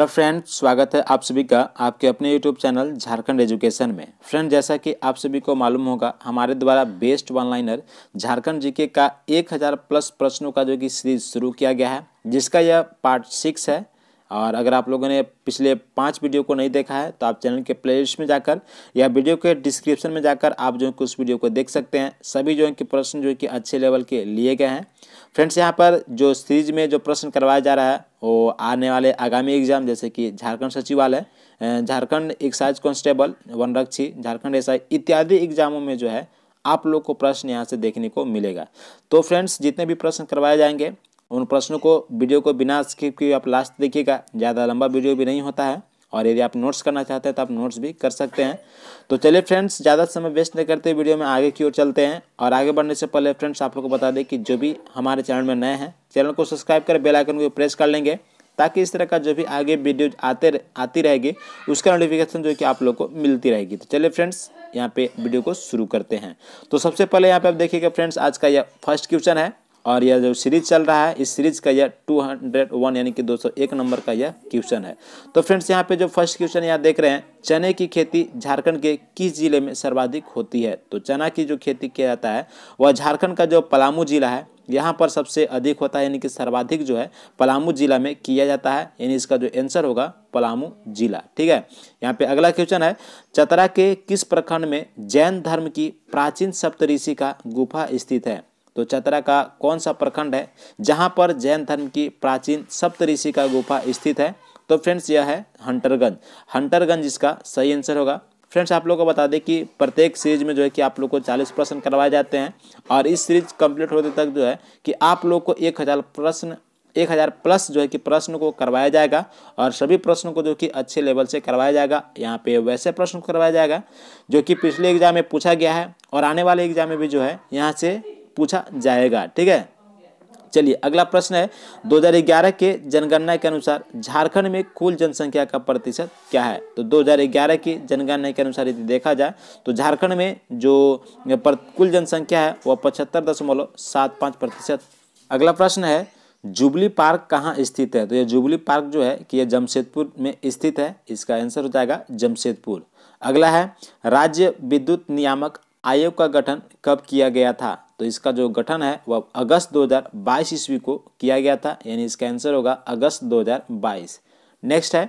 hello friend स्वागत है आप सभी का आपके अपने यूट्यूब चैनल झारखंड एजुकेशन में फ्रेंड जैसा कि आप सभी को मालूम होगा हमारे द्वारा best one liner Jharkhand GK का 1000 प्लस प्रश्नों का जो कि सीरीज शुरू किया गया है जिसका यह पार्ट सिक्स है और अगर आप लोगों ने पिछले पाँच वीडियो को नहीं देखा है तो आप चैनल के प्लेलिस्ट में जाकर या वीडियो के डिस्क्रिप्शन में जाकर आप जो है कि उस वीडियो को देख सकते हैं सभी जो है कि प्रश्न जो है कि अच्छे लेवल के लिए गए हैं फ्रेंड्स यहाँ पर जो सीरीज में जो प्रश्न करवाया जा रहा है वो आने वाले आगामी एग्जाम जैसे कि झारखंड सचिवालय झारखंड एक्साइज कॉन्स्टेबल वनरक्षी झारखंड एस इत्यादि एग्जामों में जो है आप लोग को प्रश्न यहाँ से देखने को मिलेगा तो फ्रेंड्स जितने भी प्रश्न करवाए जाएंगे उन प्रश्नों को वीडियो को बिना स्किप किए आप लास्ट देखिएगा ज़्यादा लंबा वीडियो भी नहीं होता है और यदि आप नोट्स करना चाहते हैं तो आप नोट्स भी कर सकते हैं तो चलिए फ्रेंड्स ज़्यादा समय वेस्ट नहीं करते वीडियो में आगे की ओर चलते हैं और आगे बढ़ने से पहले फ्रेंड्स आप लोग को बता दें कि जो भी हमारे चैनल में नए हैं चैनल को सब्सक्राइब कर बेल आइकन को प्रेस कर लेंगे ताकि इस तरह का जो भी आगे वीडियो आते आती रहेगी उसका नोटिफिकेशन जो कि आप लोग को मिलती रहेगी तो चलिए फ्रेंड्स यहाँ पे वीडियो को शुरू करते हैं तो सबसे पहले यहाँ पे आप देखिएगा फ्रेंड्स आज का यह फर्स्ट क्वेश्चन है और यह जो सीरीज चल रहा है इस सीरीज का यह 201 यानी कि 201 नंबर का यह क्वेश्चन है तो फ्रेंड्स यहाँ पे जो फर्स्ट क्वेश्चन यहाँ देख रहे हैं चने की खेती झारखंड के किस जिले में सर्वाधिक होती है तो चना की जो खेती किया जाता है वह झारखंड का जो पलामू जिला है यहाँ पर सबसे अधिक होता है यानी कि सर्वाधिक जो है पलामू जिला में किया जाता है यानी इसका जो आंसर होगा पलामू जिला ठीक है यहाँ पे अगला क्वेश्चन है चतरा के किस प्रखंड में जैन धर्म की प्राचीन सप्तऋषि का गुफा स्थित है तो चतरा का कौन सा प्रखंड है जहाँ पर जैन धर्म की प्राचीन सप्तऋषि का गुफा स्थित है तो फ्रेंड्स यह है हंटरगंज हंटरगंज इसका सही आंसर होगा फ्रेंड्स आप लोगों को बता दें कि प्रत्येक सीरीज में जो है कि आप लोग को चालीस प्रश्न करवाए जाते हैं और इस सीरीज कंप्लीट होते तक जो है कि आप लोग को एक हज़ार प्रश्न एक हज़ार प्लस जो है कि प्रश्न को करवाया जाएगा और सभी प्रश्नों को जो कि अच्छे लेवल से करवाया जाएगा यहाँ पे वैसे प्रश्न को करवाया जाएगा जो कि पिछले एग्जाम में पूछा गया है और आने वाले एग्जाम में भी जो है यहाँ से पूछा जाएगा ठीक है चलिए अगला प्रश्न है 2011 के जनगणना के अनुसार झारखंड में कुल जनसंख्या का प्रतिशत क्या है तो 2011 की जनगणना के अनुसार यदि देखा जाए तो झारखंड में जो कुल जनसंख्या है वह पचहत्तर दशमलव सात पांच प्रतिशत अगला प्रश्न है जुबली पार्क कहाँ स्थित है तो यह जुबली पार्क जो है कि यह जमशेदपुर में स्थित है इसका आंसर हो जाएगा जमशेदपुर अगला है राज्य विद्युत नियामक आयोग का गठन कब किया गया था तो इसका जो गठन है वह अगस्त 2022 ईस्वी को किया गया था यानी इसका आंसर होगा अगस्त 2022 नेक्स्ट है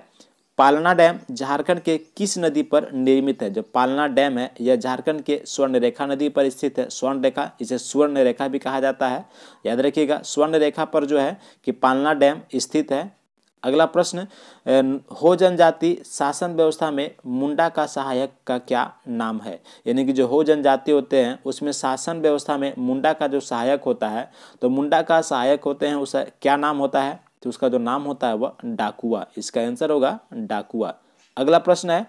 पालना डैम झारखंड के किस नदी पर निर्मित है जो पालना डैम है यह झारखंड के स्वर्ण रेखा नदी पर स्थित है स्वर्ण रेखा इसे स्वर्ण रेखा भी कहा जाता है याद रखिएगा स्वर्ण रेखा पर जो है कि पालना डैम स्थित है अगला प्रश्न हो जनजाति शासन व्यवस्था में मुंडा का सहायक का क्या नाम है यानी कि जो हो जनजाति होते हैं उसमें शासन व्यवस्था में मुंडा का जो सहायक होता है तो मुंडा का सहायक होते हैं उसका क्या नाम होता है तो उसका जो नाम होता है वह डाकुआ इसका आंसर होगा डाकुआ अगला प्रश्न है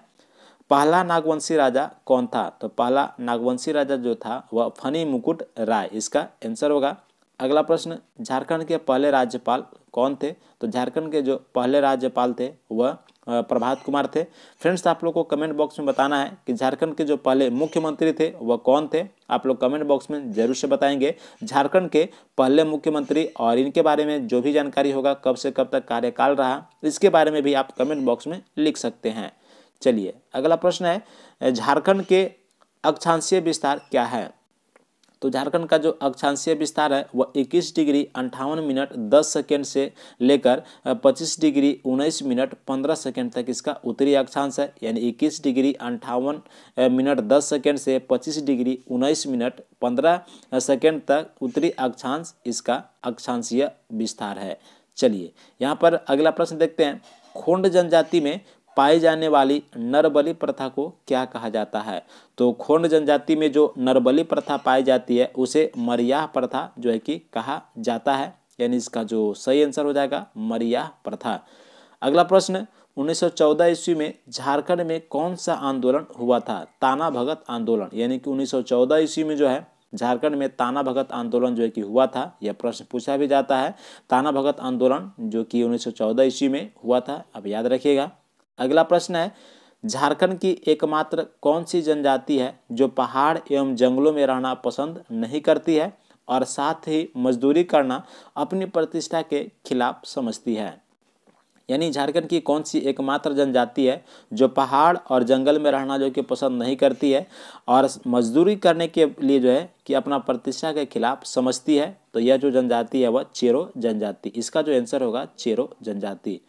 पहला नागवंशी राजा कौन था तो पहला नागवंशी राजा जो था वह फनी मुकुट राय इसका आंसर होगा अगला प्रश्न झारखंड के पहले राज्यपाल कौन थे तो झारखंड के जो पहले राज्यपाल थे वह प्रभात कुमार थे फ्रेंड्स आप लोग को कमेंट बॉक्स में बताना है कि झारखंड के जो पहले मुख्यमंत्री थे वह कौन थे आप लोग कमेंट बॉक्स में जरूर से बताएंगे झारखंड के पहले मुख्यमंत्री और इनके बारे में जो भी जानकारी होगा कब से कब तक कार्यकाल रहा इसके बारे में भी आप कमेंट बॉक्स में लिख सकते हैं चलिए अगला प्रश्न है झारखंड के अक्षांशीय विस्तार क्या है तो झारखंड का जो अक्षांशीय विस्तार है वह इक्कीस डिग्री अंठावन मिनट दस सेकेंड से लेकर पच्चीस डिग्री उन्नीस मिनट पंद्रह सेकेंड तक इसका उत्तरी अक्षांश है यानी इक्कीस डिग्री अंठावन मिनट दस सेकेंड से पच्चीस डिग्री उन्नीस मिनट पंद्रह सेकेंड तक उत्तरी अक्षांश इसका अक्षांशीय विस्तार है चलिए यहाँ पर अगला प्रश्न देखते हैं खोंड जनजाति में पाई जाने वाली नरबली प्रथा को क्या कहा जाता है तो खोंड जनजाति में जो नरबली प्रथा पाई जाती है उसे मरियाह प्रथा जो है कि कहा जाता है यानी इसका जो सही आंसर हो जाएगा मरियाह प्रथा अगला प्रश्न 1914 ईस्वी में झारखंड में कौन सा आंदोलन हुआ था ताना भगत आंदोलन यानी कि 1914 ईस्वी में जो है झारखंड में ताना भगत आंदोलन जो है कि हुआ था यह प्रश्न पूछा भी जाता है ताना भगत आंदोलन जो कि 1914 ईस्वी में हुआ था अब याद रखिएगा अगला प्रश्न है झारखंड की एकमात्र कौन सी जनजाति है जो पहाड़ एवं जंगलों में रहना पसंद नहीं करती है और साथ ही मजदूरी करना अपनी प्रतिष्ठा के खिलाफ समझती है यानी झारखंड की कौन सी एकमात्र जनजाति है जो पहाड़ और जंगल में रहना जो कि पसंद नहीं करती है और मजदूरी करने के लिए जो है कि अपना प्रतिष्ठा के खिलाफ समझती है तो यह जो जनजाति है वह चेरो जनजाति इसका जो आंसर होगा चेरो जनजाति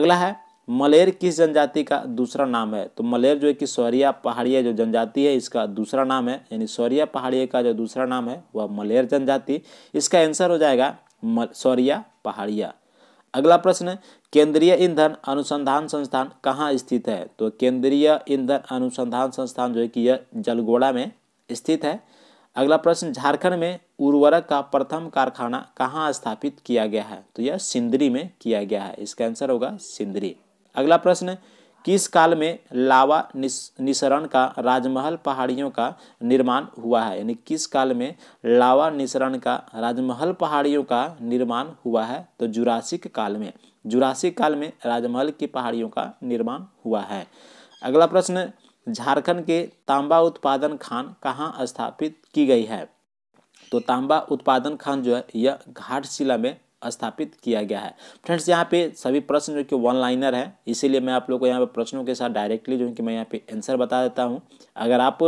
अगला है मलेर किस जनजाति का दूसरा नाम है तो मलेर जो है कि सौरिया पहाड़िया जो जनजाति है इसका दूसरा नाम है यानी सौरिया पहाड़िया का जो दूसरा नाम है वह मलेर जनजाति इसका आंसर हो जाएगा सौरिया पहाड़िया अगला प्रश्न केंद्रीय ईंधन अनुसंधान संस्थान कहाँ स्थित है तो केंद्रीय ईंधन अनुसंधान संस्थान जो है कि यह जलगोड़ा में स्थित है अगला प्रश्न झारखंड में उर्वरक का प्रथम कारखाना कहाँ स्थापित किया गया है तो यह सिंदरी में किया गया है इसका आंसर होगा सिंदरी अगला प्रश्न किस काल में लावा निसरण का राजमहल पहाड़ियों का निर्माण हुआ है यानी किस काल में लावा निसरण का राजमहल पहाड़ियों का निर्माण हुआ है तो जुरासिक काल में जुरासिक काल में राजमहल की पहाड़ियों का निर्माण हुआ है अगला प्रश्न झारखंड के तांबा उत्पादन खान कहाँ स्थापित की गई है तो तांबा उत्पादन खान जो है यह घाटशिला में स्थापित किया गया है फ्रेंड्स यहाँ पे सभी प्रश्न जो कि वन लाइनर है इसीलिए मैं आप लोग को यहाँ पे प्रश्नों के साथ डायरेक्टली जो कि मैं यहाँ पे आंसर बता देता हूँ अगर आप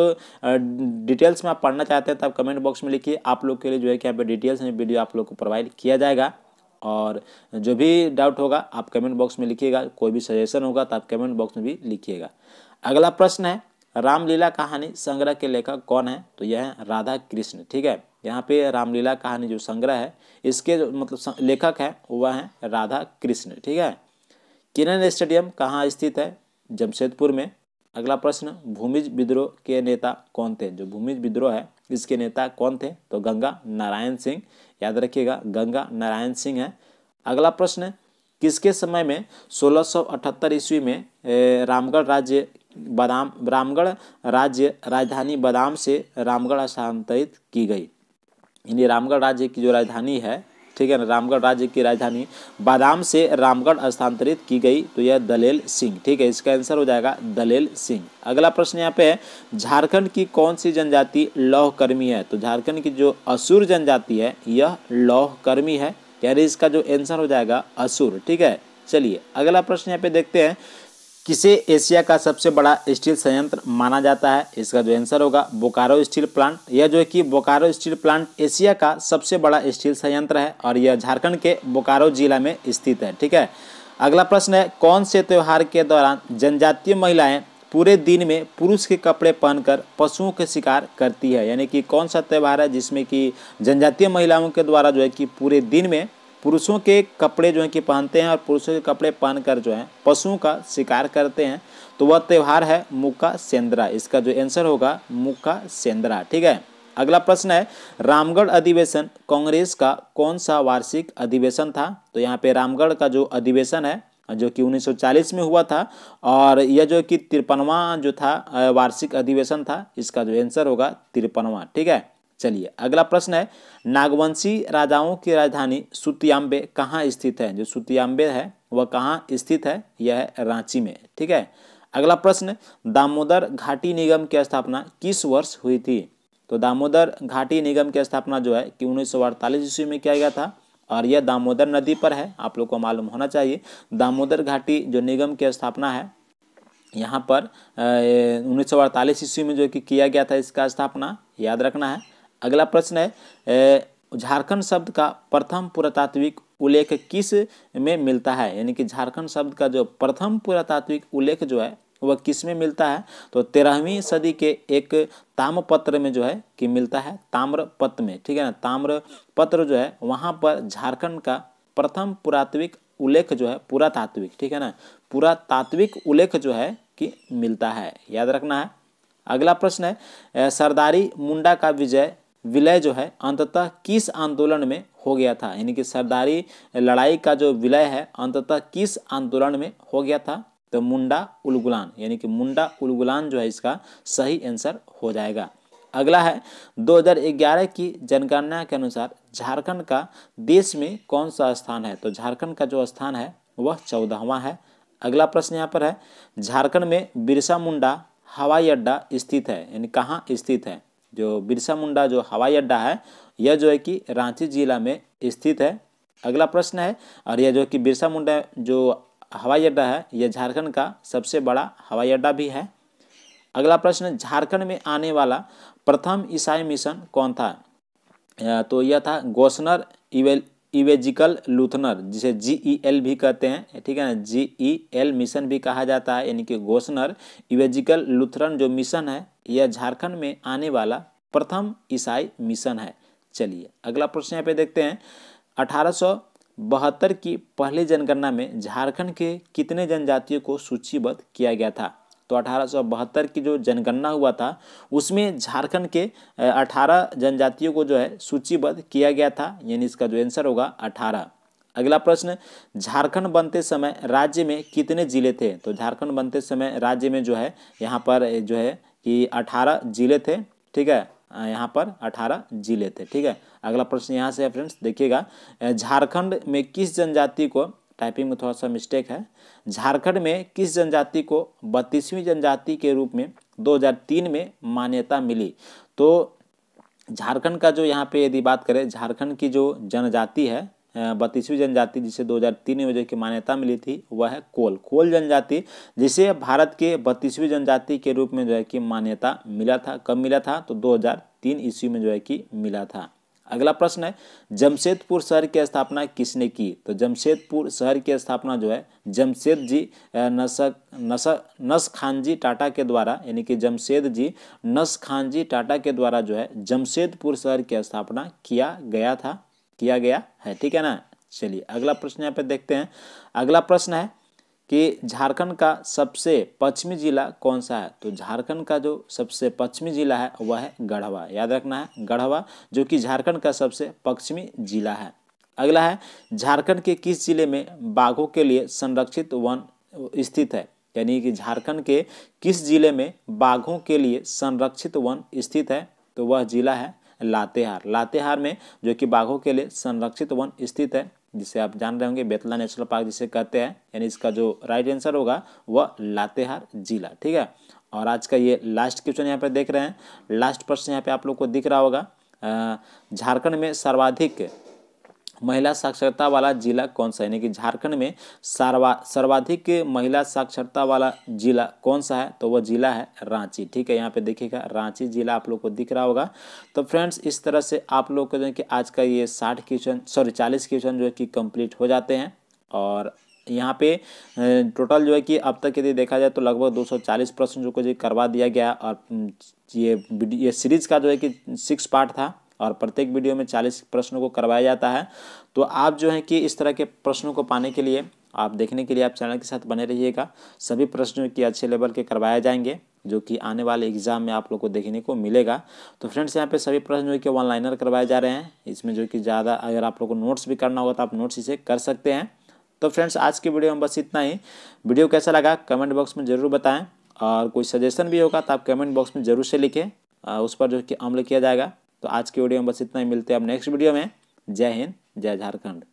डिटेल्स में आप पढ़ना चाहते हैं तो आप कमेंट बॉक्स में लिखिए आप लोग के लिए जो है कि यहाँ पे डिटेल्स में वीडियो आप लोग को प्रोवाइड किया जाएगा और जो भी डाउट होगा आप कमेंट बॉक्स में लिखिएगा कोई भी सजेशन होगा तो आप कमेंट बॉक्स में भी लिखिएगा अगला प्रश्न है रामलीला कहानी संग्रह के लेखक कौन है तो यह है राधा कृष्ण ठीक है यहाँ पे रामलीला कहानी जो संग्रह है इसके जो मतलब लेखक हैं वह हैं राधा कृष्ण ठीक है किरण स्टेडियम कहाँ स्थित है जमशेदपुर में अगला प्रश्न भूमिज विद्रोह के नेता कौन थे जो भूमिज विद्रोह है इसके नेता कौन थे तो गंगा नारायण सिंह याद रखिएगा गंगा नारायण सिंह है अगला प्रश्न किसके समय में 1678 ईस्वी में रामगढ़ राज्य बादाम रामगढ़ राज्य राजधानी बादाम से रामगढ़ स्थानांतरित की गई यानी रामगढ़ राज्य की जो राजधानी है ठीक है ना रामगढ़ राज्य की राजधानी बादाम से रामगढ़ स्थानांतरित की गई तो यह दलेल सिंह ठीक है इसका आंसर हो जाएगा दलेल सिंह अगला प्रश्न यहाँ पे है झारखंड की कौन सी जनजाति लौह कर्मी है तो झारखंड की जो असुर जनजाति है यह लौह कर्मी है यानी इसका जो आंसर हो जाएगा असुर ठीक है चलिए अगला प्रश्न यहाँ पे देखते हैं किसे एशिया का सबसे बड़ा स्टील संयंत्र माना जाता है इसका जो आंसर होगा बोकारो स्टील प्लांट यह जो है कि बोकारो स्टील प्लांट एशिया का सबसे बड़ा स्टील संयंत्र है और यह झारखंड के बोकारो जिला में स्थित है ठीक है अगला प्रश्न है कौन से त्यौहार के दौरान जनजातीय महिलाएं पूरे दिन में पुरुष के कपड़े पहनकर पशुओं के शिकार करती है यानी कि कौन सा त्यौहार है जिसमें कि जनजातीय महिलाओं के द्वारा जो है कि पूरे दिन में पुरुषों के कपड़े जो है कि पहनते हैं और पुरुषों के कपड़े पहनकर जो है पशुओं का शिकार करते हैं तो वह त्यौहार है मुक्का सेंद्रा इसका जो आंसर होगा मुक्का सेंद्रा ठीक है अगला प्रश्न है रामगढ़ अधिवेशन कांग्रेस का कौन सा वार्षिक अधिवेशन था तो यहाँ पे रामगढ़ का जो अधिवेशन है जो कि 1940 में हुआ था और यह जो कि तिरपनवा जो था वार्षिक अधिवेशन था इसका जो आंसर होगा तिरपनवा ठीक है चलिए अगला प्रश्न है नागवंशी राजाओं की राजधानी सुतियांबे कहाँ स्थित है जो सुतियांबे है वह कहाँ स्थित है यह है रांची में ठीक है अगला प्रश्न दामोदर घाटी निगम की स्थापना किस वर्ष हुई थी तो दामोदर घाटी निगम की स्थापना जो है कि उन्नीस ईस्वी में किया गया था और यह दामोदर नदी पर है आप लोग को मालूम होना चाहिए दामोदर घाटी जो निगम की स्थापना है यहाँ पर उन्नीस ईस्वी में जो कि किया गया था इसका स्थापना याद रखना है अगला प्रश्न है झारखंड शब्द का प्रथम पुरातात्विक उल्लेख किस में मिलता है यानी कि झारखंड शब्द का जो प्रथम पुरातात्विक उल्लेख जो है वह किस में मिलता है तो तेरहवीं सदी के एक ताम्रपत्र में जो है कि मिलता है ताम्रपत्र में ठीक है ना ताम्रपत्र जो है वहाँ पर झारखंड का प्रथम पुरात्विक उल्लेख जो है पुरातात्विक ठीक है ना पुरातात्विक उल्लेख जो है कि मिलता है याद रखना है अगला प्रश्न है सरदारी मुंडा का विजय विलय जो है अंततः किस आंदोलन में हो गया था यानी कि सरदारी लड़ाई का जो विलय है अंततः किस आंदोलन में हो गया था तो मुंडा उलगुलान यानी कि मुंडा उलगुलान जो है इसका सही आंसर हो जाएगा अगला है 2011 की जनगणना के अनुसार झारखंड का देश में कौन सा स्थान है तो झारखंड का जो स्थान है वह चौदहवा है अगला प्रश्न यहाँ पर है झारखंड में बिरसा मुंडा हवाई अड्डा स्थित है यानी कहाँ स्थित है जो बिरसा मुंडा जो हवाई अड्डा है यह जो है कि रांची जिला में स्थित है अगला प्रश्न है और यह जो कि बिरसा मुंडा जो हवाई अड्डा है यह झारखंड का सबसे बड़ा हवाई अड्डा भी है अगला प्रश्न झारखंड में आने वाला प्रथम ईसाई मिशन कौन था तो यह था गोसनर इवेल इवेजिकल लूथनर जिसे जी ई एल भी कहते हैं ठीक है ना जी ई एल मिशन भी कहा जाता है यानी कि गोसनर इवेजिकल लूथरन जो मिशन है यह झारखंड में आने वाला प्रथम ईसाई मिशन है चलिए अगला प्रश्न यहाँ पे देखते हैं अठारह की पहली जनगणना में झारखंड के कितने जनजातियों को सूचीबद्ध किया गया था तो अठारह की जो जनगणना हुआ था उसमें झारखंड के 18 जनजातियों को जो है सूचीबद्ध किया गया था यानी इसका जो आंसर होगा 18 अगला प्रश्न झारखंड बनते समय राज्य में कितने जिले थे तो झारखंड बनते समय राज्य में जो है यहाँ पर जो है कि अठारह जिले थे ठीक है यहाँ पर अठारह जिले थे ठीक है अगला प्रश्न यहाँ से है फ्रेंड्स देखिएगा झारखंड में किस जनजाति को टाइपिंग में थोड़ा सा मिस्टेक है झारखंड में किस जनजाति को बत्तीसवीं जनजाति के रूप में 2003 में मान्यता मिली तो झारखंड का जो यहाँ पे यदि बात करें झारखंड की जो जनजाति है बत्तीसवीं जनजाति जिसे 2003 में जो कि मान्यता मिली थी वह है कोल कोल जनजाति जिसे भारत के बत्तीसवीं जनजाति के रूप में जो है कि मान्यता मिला था कब मिला था तो 2003 ईस्वी में जो है कि मिला था अगला प्रश्न है जमशेदपुर शहर की स्थापना किसने की तो जमशेदपुर शहर की स्थापना जो है जमशेद जी नसक नस नस खान जी टाटा के द्वारा यानी कि जमशेद जी नस खान जी टाटा के द्वारा जो है जमशेदपुर शहर की स्थापना किया गया था किया गया है ठीक है ना चलिए अगला प्रश्न यहाँ पे देखते हैं अगला प्रश्न है कि झारखंड का सबसे पश्चिमी जिला कौन सा है तो झारखंड का जो सबसे पश्चिमी जिला है वह है गढ़वा याद रखना है गढ़वा जो कि झारखंड का सबसे पश्चिमी जिला है अगला है झारखंड के किस जिले में बाघों के लिए संरक्षित वन स्थित है यानी कि झारखंड के किस जिले में बाघों के लिए संरक्षित वन स्थित है तो वह जिला है लातेहार लातेहार में जो कि बाघों के लिए संरक्षित वन स्थित है जिसे आप जान रहे होंगे बेतला नेशनल पार्क जिसे कहते हैं यानी इसका जो राइट आंसर होगा वह लातेहार जिला ठीक है और आज का ये लास्ट क्वेश्चन यहाँ पे देख रहे हैं लास्ट प्रश्न यहाँ पे आप लोग को दिख रहा होगा झारखंड में सर्वाधिक महिला साक्षरता वाला जिला कौन सा यानी कि झारखंड में सर्वा सर्वाधिक महिला साक्षरता वाला जिला कौन सा है तो वह जिला है रांची ठीक है यहाँ पे देखिएगा रांची जिला आप लोग को दिख रहा होगा तो फ्रेंड्स इस तरह से आप लोग को जो है कि आज का ये साठ क्वेश्चन सॉरी चालीस क्वेश्चन जो है कि कंप्लीट हो जाते हैं और यहाँ पे टोटल जो है कि अब तक यदि देखा जाए तो लगभग 240 प्रश्न जो को जो करवा दिया गया और ये ये सीरीज़ का जो है कि सिक्स पार्ट था और प्रत्येक वीडियो में चालीस प्रश्नों को करवाया जाता है तो आप जो है कि इस तरह के प्रश्नों को पाने के लिए आप देखने के लिए आप चैनल के साथ बने रहिएगा सभी प्रश्नों की अच्छे लेवल के करवाए जाएंगे जो कि आने वाले एग्जाम में आप लोग को देखने को मिलेगा तो फ्रेंड्स यहाँ पे सभी प्रश्न जो है कि ऑनलाइनर करवाए जा रहे हैं इसमें जो कि ज़्यादा अगर आप लोग को नोट्स भी करना होगा तो आप नोट्स इसे कर सकते हैं तो फ्रेंड्स आज की वीडियो में बस इतना ही वीडियो कैसा लगा कमेंट बॉक्स में ज़रूर बताएँ और कोई सजेशन भी होगा तो आप कमेंट बॉक्स में ज़रूर से लिखें उस पर जो कि अमल किया जाएगा तो आज के वीडियो में बस इतना ही मिलते हैं अब नेक्स्ट वीडियो में जय हिंद जय झारखंड